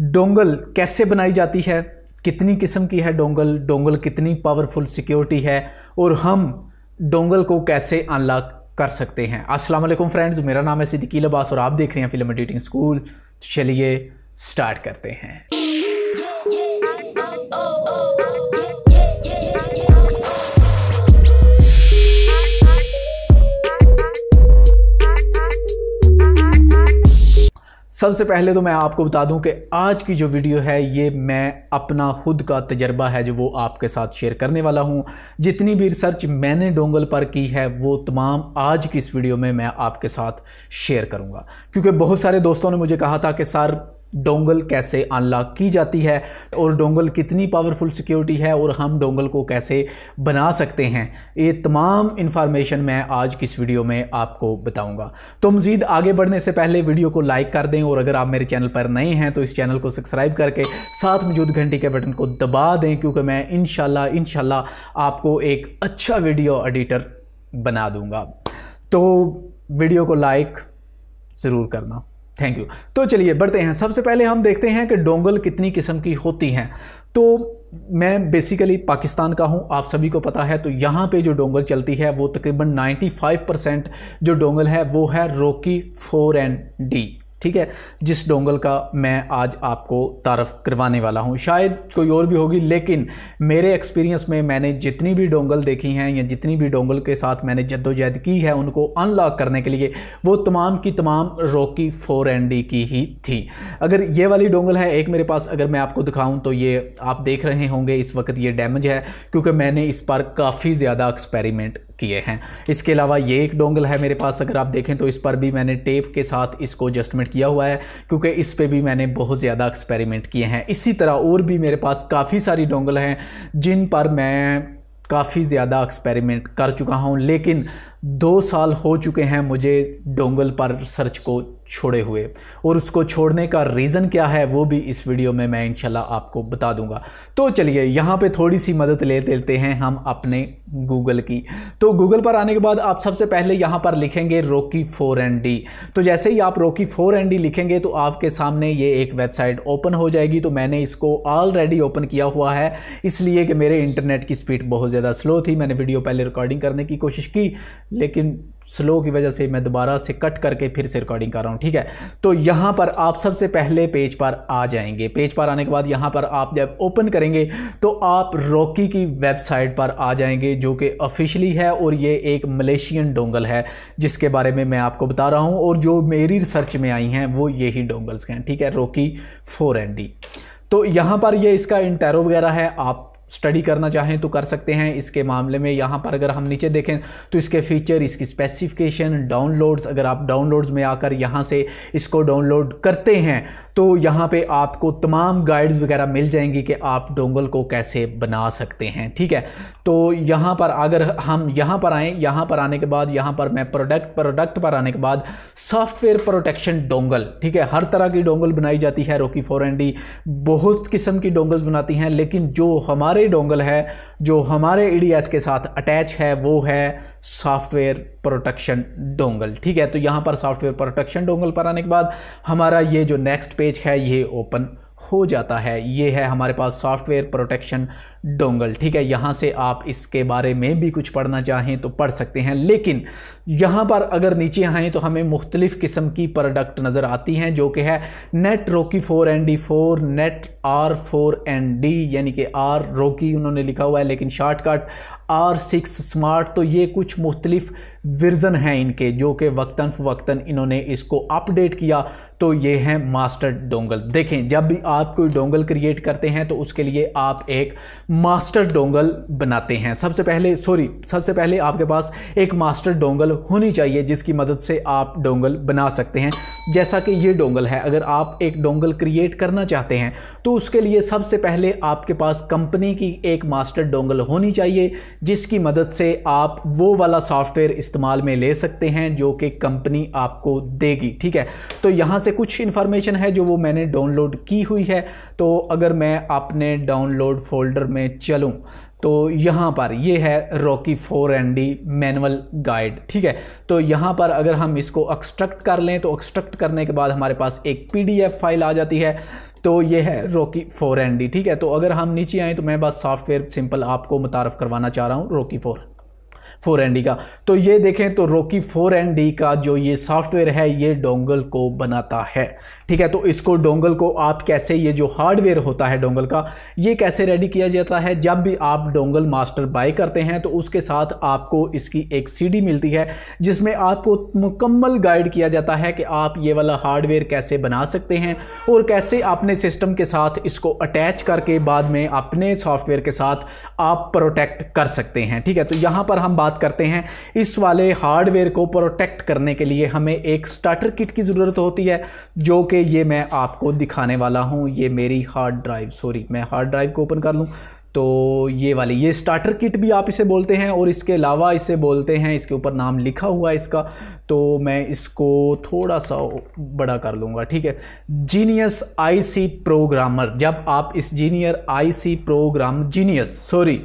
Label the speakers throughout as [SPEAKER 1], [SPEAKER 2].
[SPEAKER 1] dongle कैसे बनाई जाती है कितनी किस्म की है डोंगल डोंगल कितनी पावरफुल सिक्योरिटी है और हम डोंगल को कैसे अनलॉक कर सकते हैं अस्सलाम वालेकुम फ्रेंड्स मेरा नाम है सिद्दीकी लबास और आप देख रहे हैं फिल्म एडिटिंग स्कूल चलिए स्टार्ट करते हैं सबसे पहले तो मैं आपको बता दूं कि आज की जो वीडियो है ये मैं अपना खुद का तजर्बा है जो वो आपके साथ शेयर करने वाला हूं जितनी भी रिसर्च मैंने डोंगल पर की है वो तमाम आज की इस वीडियो में मैं आपके साथ शेयर करूंगा क्योंकि बहुत सारे दोस्तों ने मुझे कहा था कि सर डोंगल कैसे अनलॉक की जाती है और डोंगल कितनी पावरफुल सिक्योरिटी है और हम डोंगल को कैसे बना सकते हैं ये तमाम इन्फॉर्मेशन मैं आज किस इस वीडियो में आपको बताऊंगा तो मज़ीद आगे बढ़ने से पहले वीडियो को लाइक कर दें और अगर आप मेरे चैनल पर नए हैं तो इस चैनल को सब्सक्राइब करके साथ मौजूद घंटी के बटन को दबा दें क्योंकि मैं इन शाला आपको एक अच्छा वीडियो एडिटर बना दूँगा तो वीडियो को लाइक ज़रूर करना थैंक यू तो चलिए बढ़ते हैं सबसे पहले हम देखते हैं कि डोंगल कितनी किस्म की होती हैं तो मैं बेसिकली पाकिस्तान का हूँ आप सभी को पता है तो यहाँ पे जो डोंगल चलती है वो तकरीबन 95 परसेंट जो डोंगल है वो है रोकी फोर एंड डी ठीक है जिस डोंगल का मैं आज आपको तारफ़ करवाने वाला हूँ शायद कोई और भी होगी लेकिन मेरे एक्सपीरियंस में मैंने जितनी भी डोंगल देखी हैं या जितनी भी डोंगल के साथ मैंने जद्दोजहद की है उनको अनलॉक करने के लिए वो तमाम की तमाम रोकी फोर एंड डी की ही थी अगर ये वाली डोंगल है एक मेरे पास अगर मैं आपको दिखाऊँ तो ये आप देख रहे होंगे इस वक्त ये डैमेज है क्योंकि मैंने इस पर काफ़ी ज़्यादा एक्सपेरिमेंट किए हैं इसके अलावा ये एक डोंगल है मेरे पास अगर आप देखें तो इस पर भी मैंने टेप के साथ इसको एडजस्टमेंट किया हुआ है क्योंकि इस पर भी मैंने बहुत ज़्यादा एक्सपेरिमेंट किए हैं इसी तरह और भी मेरे पास काफ़ी सारी डोंगल हैं जिन पर मैं काफ़ी ज़्यादा एक्सपेरिमेंट कर चुका हूँ लेकिन दो साल हो चुके हैं मुझे डोंगल पर सर्च को छोड़े हुए और उसको छोड़ने का रीज़न क्या है वो भी इस वीडियो में मैं इनशाला आपको बता दूंगा तो चलिए यहाँ पे थोड़ी सी मदद ले लेते हैं हम अपने गूगल की तो गूगल पर आने के बाद आप सबसे पहले यहाँ पर लिखेंगे रोकी फोर एन डी तो जैसे ही आप रोकी फोर एन डी लिखेंगे तो आपके सामने ये एक वेबसाइट ओपन हो जाएगी तो मैंने इसको ऑलरेडी ओपन किया हुआ है इसलिए कि मेरे इंटरनेट की स्पीड बहुत ज़्यादा स्लो थी मैंने वीडियो पहले रिकॉर्डिंग करने की कोशिश की लेकिन स्लो की वजह से मैं दोबारा से कट करके फिर से रिकॉर्डिंग कर रहा हूँ ठीक है तो यहाँ पर आप सबसे पहले पेज पर आ जाएंगे पेज पर आने के बाद यहाँ पर आप जब ओपन करेंगे तो आप रॉकी की वेबसाइट पर आ जाएंगे जो कि ऑफिशियली है और ये एक मलेशियन डोंगल है जिसके बारे में मैं आपको बता रहा हूँ और जो मेरी रिसर्च में आई हैं वो यही डोंगल्स हैं ठीक है रोकी फोर एंड डी तो यहाँ पर ये इसका इंटेरो वगैरह है आप स्टडी करना चाहें तो कर सकते हैं इसके मामले में यहाँ पर अगर हम नीचे देखें तो इसके फीचर इसकी स्पेसिफिकेशन डाउनलोड्स अगर आप डाउनलोड्स में आकर यहाँ से इसको डाउनलोड करते हैं तो यहाँ पे आपको तमाम गाइड्स वगैरह मिल जाएंगी कि आप डोंगल को कैसे बना सकते हैं ठीक है तो यहाँ पर अगर हम यहाँ पर आएँ यहाँ पर आने के बाद यहाँ पर मैं प्रोडक्ट प्रोडक्ट पर आने के बाद सॉफ्टवेयर प्रोटेक्शन डोंगल ठीक है हर तरह की डोंगल बनाई जाती है रोकी फोर बहुत किस्म की डोंगल्स बनाती हैं लेकिन जो हमारे सारे डोंगल हैं जो हमारे ईडीएस के साथ अटैच है वो है सॉफ्टवेयर प्रोटेक्शन डोंगल ठीक है तो यहाँ पर सॉफ्टवेयर प्रोटेक्शन डोंगल पर आने के बाद हमारा ये जो नेक्स्ट पेज है ये ओपन हो जाता है ये है हमारे पास सॉफ्टवेयर प्रोटेक्शन डोंगल ठीक है यहाँ से आप इसके बारे में भी कुछ पढ़ना चाहें तो पढ़ सकते हैं लेकिन यहाँ पर अगर नीचे आएँ तो हमें मुख्तलिफ़ किस्म की प्रोडक्ट नज़र आती हैं जो कि है net Rockey four N D four net R four N D यानी कि आर रोकी उन्होंने लिखा हुआ है लेकिन शॉर्टकट आर सिक्स स्मार्ट तो ये कुछ मुख्तलिफ वर्जन हैं इनके जो कि वक्ता फ़वक्ता इन्होंने इसको अपडेट किया तो ये हैं मास्टर डोंगल्स देखें जब भी आप कोई डोंगल क्रिएट करते हैं तो उसके लिए आप एक मास्टर डोंगल बनाते हैं सबसे पहले सॉरी सबसे पहले आपके पास एक मास्टर डोंगल होनी चाहिए जिसकी मदद से आप डोंगल बना सकते हैं जैसा कि ये डोंगल है अगर आप एक डोंगल क्रिएट करना चाहते हैं तो उसके लिए सबसे पहले आपके पास कंपनी की एक मास्टर डोंगल होनी चाहिए जिसकी मदद से आप वो वाला सॉफ्टवेयर इस्तेमाल में ले सकते हैं जो कि कंपनी आपको देगी ठीक है तो यहाँ से कुछ इन्फॉर्मेशन है जो वो मैंने डाउनलोड की हुई है तो अगर मैं अपने डाउनलोड फोल्डर में में चलूँ तो यहाँ पर ये है Rockey four and D manual guide ठीक है तो यहाँ पर अगर हम इसको एक्सट्रक्ट कर लें तो एक्सट्रक्ट करने के बाद हमारे पास एक पीडीएफ फाइल आ जाती है तो ये है रॉकी फोर एंड डी ठीक है तो अगर हम नीचे आएँ तो मैं बस सॉफ्टवेयर सिंपल आपको मुतारफ़ करवाना चाह रहा हूँ Rockey four four N D का तो ये देखें तो रोकी फोर एन डी का जो ये सॉफ्टवेयर है ये डोंगल को बनाता है ठीक है तो इसको डोंगल को आप कैसे ये जो हार्डवेयर होता है डोंगल का ये कैसे रेडी किया जाता है जब भी आप डोंगल मास्टर बाय करते हैं तो उसके साथ आपको इसकी एक सी मिलती है जिसमें आपको मुकम्मल गाइड किया जाता है कि आप ये वाला हार्डवेयर कैसे बना सकते हैं और कैसे अपने सिस्टम के साथ इसको अटैच करके बाद में अपने सॉफ्टवेयर के साथ आप प्रोटेक्ट कर सकते हैं ठीक है तो यहाँ पर हम हम बात करते हैं इस वाले हार्डवेयर को प्रोटेक्ट करने के लिए हमें एक स्टार्टर किट की ज़रूरत होती है जो कि ये मैं आपको दिखाने वाला हूँ ये मेरी हार्ड ड्राइव सॉरी मैं हार्ड ड्राइव को ओपन कर लूँ तो ये वाली ये स्टार्टर किट भी आप इसे बोलते हैं और इसके अलावा इसे बोलते हैं इसके ऊपर नाम लिखा हुआ है इसका तो मैं इसको थोड़ा सा बड़ा कर लूँगा ठीक है जीनियस आईसी प्रोग्रामर जब आप इस genius IC program genius sorry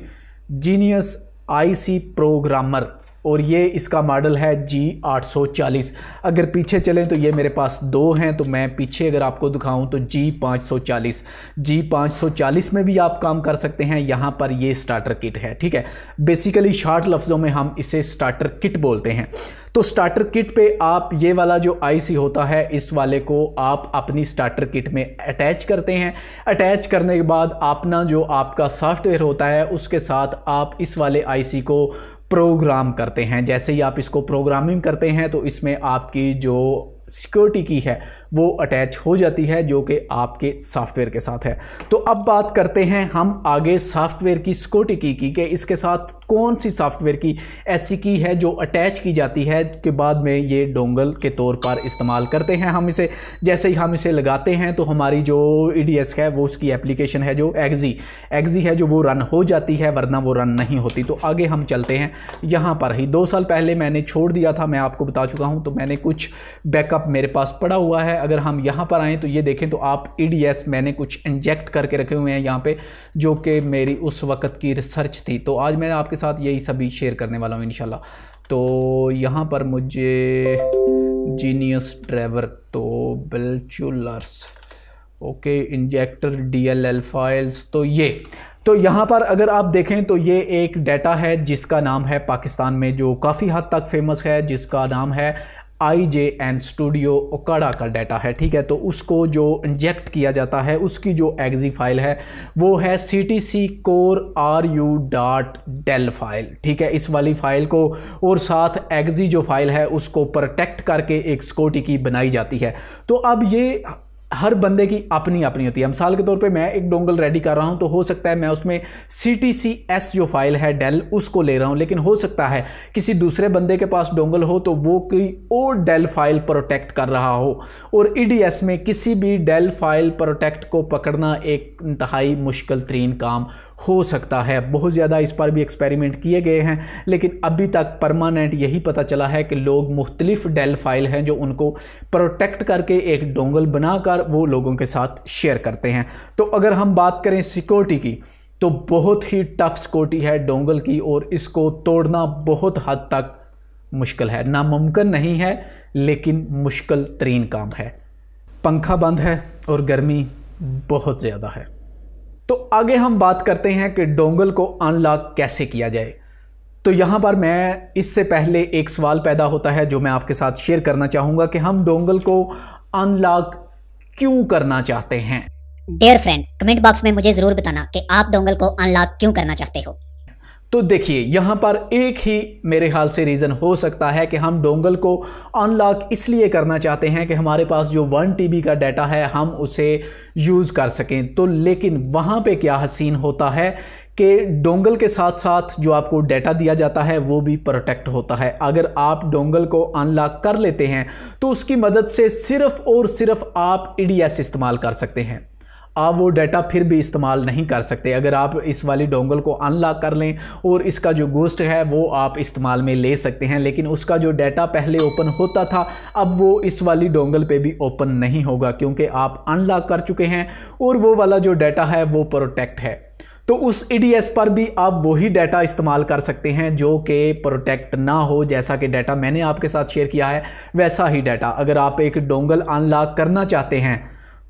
[SPEAKER 1] genius IC programmer और ये इसका मॉडल है जी 840 अगर पीछे चलें तो ये मेरे पास दो हैं तो मैं पीछे अगर आपको दिखाऊं तो जी 540 जी 540 में भी आप काम कर सकते हैं यहाँ पर ये स्टार्टर किट है ठीक है बेसिकली शार्ट लफ्ज़ों में हम इसे स्टार्टर किट बोलते हैं तो स्टार्टर किट पे आप ये वाला जो आईसी होता है इस वाले को आप अपनी स्टार्टर किट में अटैच करते हैं अटैच करने के बाद अपना जो आपका सॉफ्टवेयर होता है उसके साथ आप इस वाले आईसी को प्रोग्राम करते हैं जैसे ही आप इसको प्रोग्रामिंग करते हैं तो इसमें आपकी जो सिक्योरिटी की है वो अटैच हो जाती है जो कि आपके सॉफ्टवेयर के साथ है तो अब बात करते हैं हम आगे सॉफ्टवेयर की सिक्योरिटी की कि इसके साथ कौन सी सॉफ्टवेयर की ऐसी की है जो अटैच की जाती है के बाद में ये डोंगल के तौर पर इस्तेमाल करते हैं हम इसे जैसे ही हम इसे लगाते हैं तो हमारी जो ई e है वो उसकी एप्लीकेशन है जो एग्जी एग्जी है जो वो रन हो जाती है वरना वो रन नहीं होती तो आगे हम चलते हैं यहाँ पर ही दो साल पहले मैंने छोड़ दिया था मैं आपको बता चुका हूँ तो मैंने कुछ बैकअप मेरे पास पड़ा हुआ है अगर हम यहाँ पर आएँ तो ये देखें तो आप ई e मैंने कुछ इंजेक्ट करके रखे हुए हैं यहाँ पर जो कि मेरी उस वक्त की रिसर्च थी तो आज मैं आपके साथ यही सभी शेयर करने वाला हूँ इनशाला तो यहाँ पर मुझे जीनियस ड्राइवर तो बिल्चुलर्स ओके इंजेक्टर डीएलएल फाइल्स तो ये तो यहाँ पर अगर आप देखें तो ये एक डाटा है जिसका नाम है पाकिस्तान में जो काफ़ी हद तक फेमस है जिसका नाम है आई जे एन स्टूडियो ओकाड़ा का डाटा है ठीक है तो उसको जो इंजेक्ट किया जाता है उसकी जो एग्जी फाइल है वो है C T C core R U dot DLL file ठीक है इस वाली फाइल को और साथ एग्जी जो फाइल है उसको प्रोटेक्ट करके एक स्कोटी की बनाई जाती है तो अब ये हर बंदे की अपनी अपनी होती है मिसाल के तौर पे मैं एक डोंगल रेडी कर रहा हूँ तो हो सकता है मैं उसमें सी टी सी एस जो फाइल है डेल उसको ले रहा हूँ लेकिन हो सकता है किसी दूसरे बंदे के पास डोंगल हो तो वो कोई और डेल फाइल प्रोटेक्ट कर रहा हो और ई डी एस में किसी भी डेल फाइल प्रोटेक्ट को पकड़ना एक इंतहाई मुश्किल तरीन काम हो सकता है बहुत ज़्यादा इस पर भी एक्सपेरिमेंट किए गए हैं लेकिन अभी तक परमानेंट यही पता चला है कि लोग मुख्तलिफ डेल फाइल हैं जो उनको प्रोटेक्ट करके एक डोंगल बनाकर बार वो लोगों के साथ शेयर करते हैं तो अगर हम बात करें सिक्योरिटी की तो बहुत ही टफ सिक्योरिटी है डोंगल की और इसको तोड़ना बहुत हद तक मुश्किल है नामुमकिन नहीं है लेकिन मुश्किल तरीन काम है पंखा बंद है और गर्मी बहुत ज़्यादा है तो आगे हम बात करते हैं कि डोंगल को अनलॉक कैसे किया जाए तो यहाँ पर मैं इससे पहले एक सवाल पैदा होता है जो मैं आपके साथ शेयर करना चाहूँगा कि हम डोंगल को अनलॉक क्यों करना चाहते हैं डेयर फ्रेंड कमेंट बॉक्स में मुझे जरूर बताना कि आप डोंगल को अनलॉक क्यों करना चाहते हो तो देखिए यहाँ पर एक ही मेरे ख्याल से रीज़न हो सकता है कि हम डोंगल को अनलॉक इसलिए करना चाहते हैं कि हमारे पास जो वन टी का डाटा है हम उसे यूज़ कर सकें तो लेकिन वहाँ पे क्या हसीन होता है कि डोंगल के साथ साथ जो आपको डाटा दिया जाता है वो भी प्रोटेक्ट होता है अगर आप डोंगल को अनलॉक कर लेते हैं तो उसकी मदद से सिर्फ़ और सिर्फ आप ई e इस्तेमाल कर सकते हैं आप वो डाटा फिर भी इस्तेमाल नहीं कर सकते अगर आप इस वाली डोंगल को अनलॉक कर लें और इसका जो गोस्ट है वो आप इस्तेमाल में ले सकते हैं लेकिन उसका जो डाटा पहले ओपन होता था अब वो इस वाली डोंगल पे भी ओपन नहीं होगा क्योंकि आप अनलॉक कर चुके हैं और वो वाला जो डाटा है वो प्रोटेक्ट है तो उस ई e पर भी आप वही डाटा इस्तेमाल कर सकते हैं जो कि प्रोटेक्ट ना हो जैसा कि डाटा मैंने आपके साथ शेयर किया है वैसा ही डाटा अगर आप एक डोंगल अनलॉक करना चाहते हैं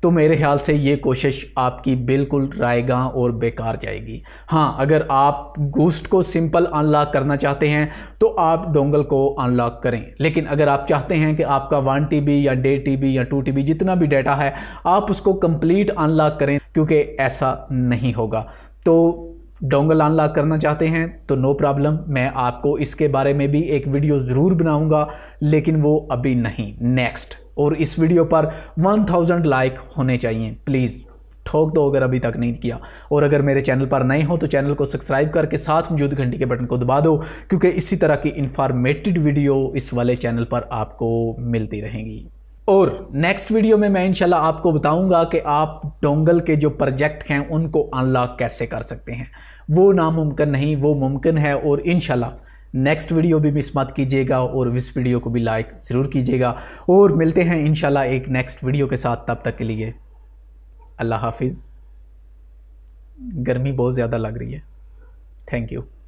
[SPEAKER 1] तो मेरे ख्याल से ये कोशिश आपकी बिल्कुल रायगा और बेकार जाएगी हाँ अगर आप गूस्ट को सिंपल अनलॉक करना चाहते हैं तो आप डोंगल को अनलॉक करें लेकिन अगर आप चाहते हैं कि आपका वन टी या डेढ़ टी या टू टी जितना भी डाटा है आप उसको कंप्लीट अनलॉक करें क्योंकि ऐसा नहीं होगा तो डोंगल अनलॉक करना चाहते हैं तो नो प्रॉब्लम मैं आपको इसके बारे में भी एक वीडियो ज़रूर बनाऊँगा लेकिन वो अभी नहीं नेक्स्ट और इस वीडियो पर 1000 लाइक होने चाहिए प्लीज़ ठोक दो अगर अभी तक नहीं किया और अगर मेरे चैनल पर नए हो तो चैनल को सब्सक्राइब करके साथ मौजूद घंटी के बटन को दबा दो क्योंकि इसी तरह की इन्फॉर्मेटिव वीडियो इस वाले चैनल पर आपको मिलती रहेंगी और नेक्स्ट वीडियो में मैं इंशाल्लाह आपको बताऊंगा कि आप डोंगल के जो प्रोजेक्ट हैं उनको अनलॉक कैसे कर सकते हैं वो नामुमकिन नहीं वो मुमकिन है और इनशाला नेक्स्ट वीडियो भी मिस मत कीजिएगा और इस वीडियो को भी लाइक ज़रूर कीजिएगा और मिलते हैं इन एक नेक्स्ट वीडियो के साथ तब तक के लिए अल्लाह हाफिज़ गर्मी बहुत ज़्यादा लग रही है थैंक यू